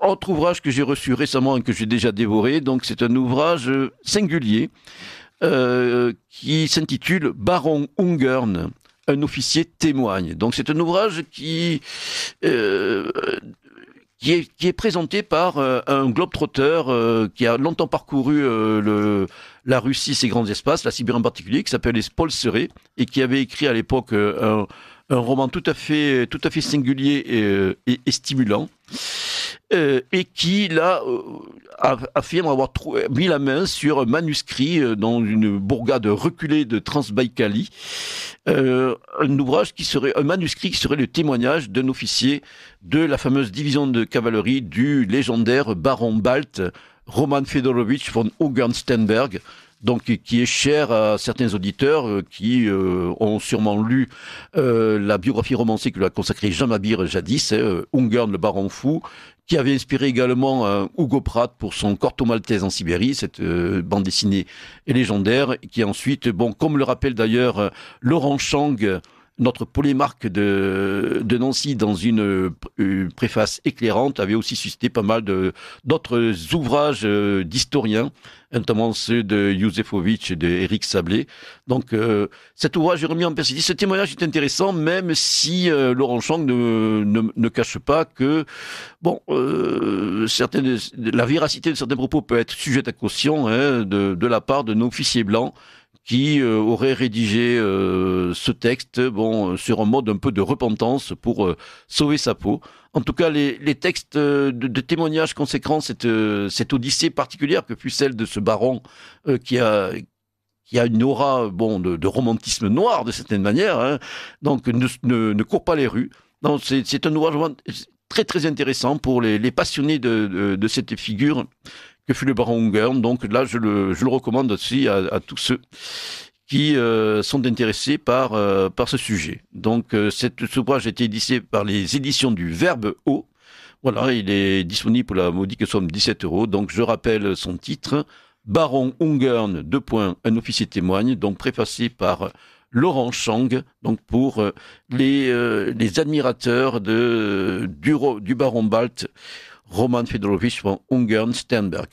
Autre ouvrage que j'ai reçu récemment et que j'ai déjà dévoré, donc c'est un ouvrage singulier euh, qui s'intitule Baron Ungern, un officier témoigne. Donc c'est un ouvrage qui euh, qui est, présenté par euh, un globe-trotteur euh, qui a longtemps parcouru euh, le, la Russie, ses grands espaces, la Sibérie en particulier, qui s'appelle Paul Serré, et qui avait écrit à l'époque un, un, roman tout à fait, tout à fait singulier et, et stimulant. Euh, et qui, là, euh, affirme avoir mis la main sur un manuscrit euh, dans une bourgade reculée de Transbaïkalie, un ouvrage qui serait, un manuscrit qui serait le témoignage d'un officier de la fameuse division de cavalerie du légendaire baron Balt, Roman Fedorovich von hogan donc qui est cher à certains auditeurs euh, qui euh, ont sûrement lu euh, la biographie romancée que lui a consacrée Jean Mabir jadis, hein, Ungern le baron fou, qui avait inspiré également Hugo Pratt pour son Corto Maltese en Sibérie, cette bande dessinée légendaire, qui ensuite, bon, comme le rappelle d'ailleurs Laurent Chang, notre polémarque de, Nancy dans euh, une, préface éclairante avait aussi suscité pas mal d'autres ouvrages euh, d'historiens, notamment ceux de Youzefovic et de Sablé. Donc euh, cet ouvrage est remis en perspective. Ce témoignage est intéressant, même si Laurent Chang ne, ne, cache pas que bon, certaines, la véracité de certains propos peut être sujette à caution hein, de, la part de nos officiers blancs qui euh, aurait rédigé euh, ce texte bon, euh, sur un mode un peu de repentance pour sauver sa peau. En tout cas, les, textes de, témoignages conséquents, cette, cette odyssée particulière que fut celle de ce baron qui a qui a une aura bon de, romantisme noir de certaine manière, hein. donc ne, ne, court pas les rues. C'est un ouvrage très très intéressant pour les, passionnés de, de, cette figure que fut le baron Ungern. Donc là, je le, recommande aussi à, tous ceux qui euh, sont intéressés par, euh, par ce sujet. Donc euh, cet ouvrage a été édité par les éditions du Verbe Haut. Voilà, il est disponible pour la que somme 17 euros. Donc je rappelle son titre, Baron Ungern, deux points, un officier témoigne, donc préfacé par Laurent Chang, donc pour les, les admirateurs de, du, du baron Balt. Roman Fedorovich von Ungern-Sternberg.